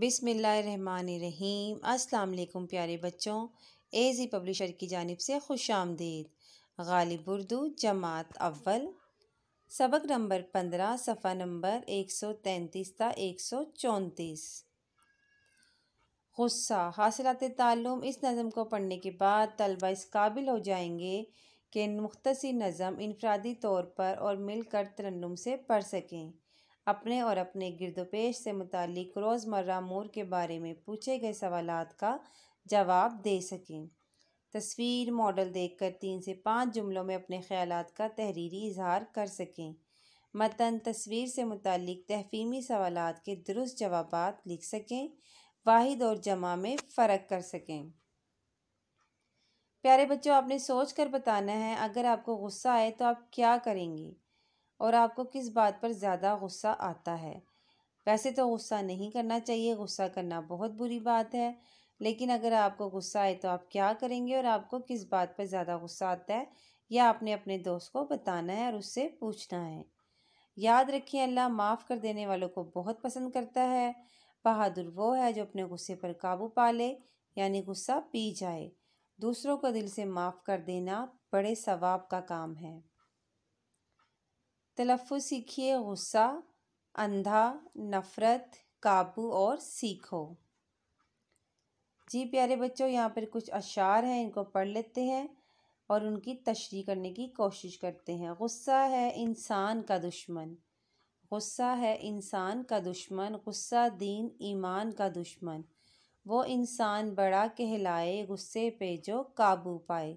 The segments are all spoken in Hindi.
बिसमीम अस्सलाम प्यारे बच्चों एजी पब्लिशर की जानब से खुश आमदीद गालिब उर्दू जमात अव्वल सबक नंबर पंद्रह सफ़ा नंबर एक सौ तैंतीस था एक सौ चौंतीस गुस्सा हासिलात तालुम इस नज़म को पढ़ने के बाद तलबा इस काबिल हो जाएंगे कि मुख्तसर नज़म इनफरादी तौर पर और मिलकर तरन्नुम से पढ़ सकें अपने और अपने गिरदोपेश से मुतक रोज़मर्रा मोर के बारे में पूछे गए सवाल का जवाब दे सकें तस्वीर मॉडल देखकर तीन से पाँच जुमलों में अपने ख्याल का तहरीरी इजहार कर सकें मतन तस्वीर से मुतक तहफीमी सवाल के दुरुस्त जवाब लिख सकें वाहिद और जमा में फ़र्क कर सकें प्यारे बच्चों आपने सोच कर बताना है अगर आपको गुस्सा आए तो आप क्या करेंगी और आपको किस बात पर ज़्यादा गुस्सा आता है वैसे तो गुस्सा नहीं करना चाहिए गुस्सा करना बहुत बुरी बात है लेकिन अगर आपको गुस्सा आए तो आप क्या करेंगे और आपको किस बात पर ज़्यादा गुस्सा आता है यह आपने अपने दोस्त को बताना है और उससे पूछना है याद रखिए अल्लाह माफ़ कर देने वालों को बहुत पसंद करता है बहादुर वो है जो अपने गुस्से पर काबू पा ले यानी गुस्सा पी जाए दूसरों को दिल से माफ़ कर देना बड़े सवाब का काम है तलफ़ सीखिए गुस्सा अंधा नफ़रत काबू और सीखो जी प्यारे बच्चों यहाँ पर कुछ अशार हैं इनको पढ़ लेते हैं और उनकी तशरी करने की कोशिश करते हैं गुस्सा है इंसान का दुश्मन गुस्सा है इंसान का दुश्मन गुस्सा दीन ईमान का दुश्मन वो इंसान बड़ा कहलाए गुस्से पे जो काबू पाए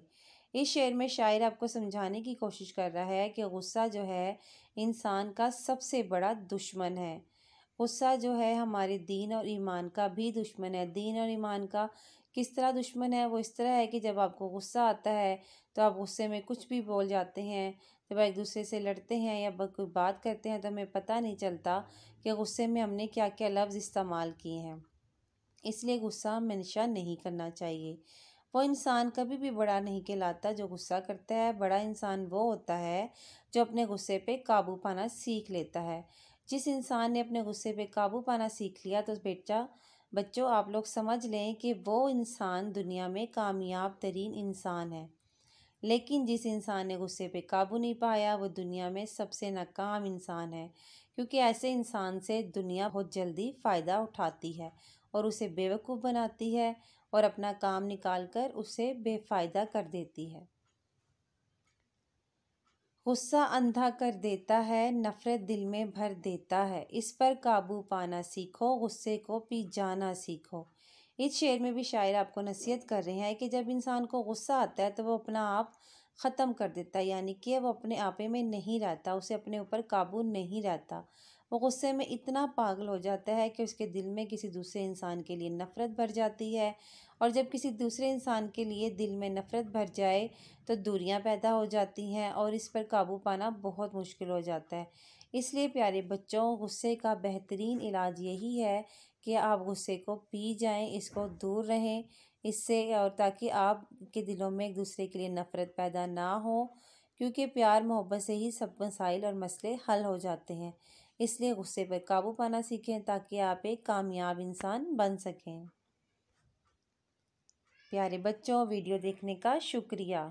इस शेर में शायर आपको समझाने की कोशिश कर रहा है कि गुस्सा जो है इंसान का सबसे बड़ा दुश्मन है गुस्सा जो है हमारे दीन और ईमान का भी दुश्मन है दीन और ईमान का किस तरह दुश्मन है वो इस तरह है कि जब आपको गुस्सा आता है तो आप गुस्से में कुछ भी बोल जाते हैं जब एक दूसरे से लड़ते हैं या कोई बात करते हैं तो हमें पता नहीं चलता कि गुस्से में हमने क्या क्या लफ्ज़ इस्तेमाल किए हैं इसलिए गुस्सा मनशा नहीं करना चाहिए वो इंसान कभी भी बड़ा नहीं कहलाता जो गुस्सा करता है बड़ा इंसान वो होता है जो अपने गुस्से पे काबू पाना सीख लेता है जिस इंसान ने अपने गुस्से पे काबू पाना सीख लिया तो बेटा बच्चों आप लोग समझ लें कि वो इंसान दुनिया में कामयाब तरीन इंसान है लेकिन जिस इंसान ने गुस्से पे काबू नहीं पाया वो दुनिया में सबसे नाकाम इंसान है क्योंकि ऐसे इंसान से दुनिया बहुत जल्दी फ़ायदा उठाती है और उसे बेवकूफ़ बनाती है और अपना काम निकाल कर उसे बेफ़ायदा कर देती है गुस्सा अंधा कर देता है नफ़रत दिल में भर देता है इस पर काबू पाना सीखो गुस्से को पी जाना सीखो इस शेर में भी शायर आपको नसीहत कर रहे हैं कि जब इंसान को गुस्सा आता है तो वो अपना आप ख़त्म कर देता है यानी कि वो अपने आपे में नहीं रहता उसे अपने ऊपर काबू नहीं रहता वो गुस्से में इतना पागल हो जाता है कि उसके दिल में किसी दूसरे इंसान के लिए नफ़रत भर जाती है और जब किसी दूसरे इंसान के लिए दिल में नफ़रत भर जाए तो दूरियां पैदा हो जाती हैं और इस पर काबू पाना बहुत मुश्किल हो जाता है इसलिए प्यारे बच्चों गुस्से का बेहतरीन इलाज यही है कि आप गुस्से को पी जाएं इसको दूर रहें इससे और ताकि आप के दिलों में एक दूसरे के लिए नफ़रत पैदा ना हो क्योंकि प्यार मोहब्बत से ही सब मसाइल और मसले हल हो जाते हैं इसलिए गुस्से पर काबू पाना सीखें ताकि आप एक कामयाब इंसान बन सकें प्यारे बच्चों वीडियो देखने का शुक्रिया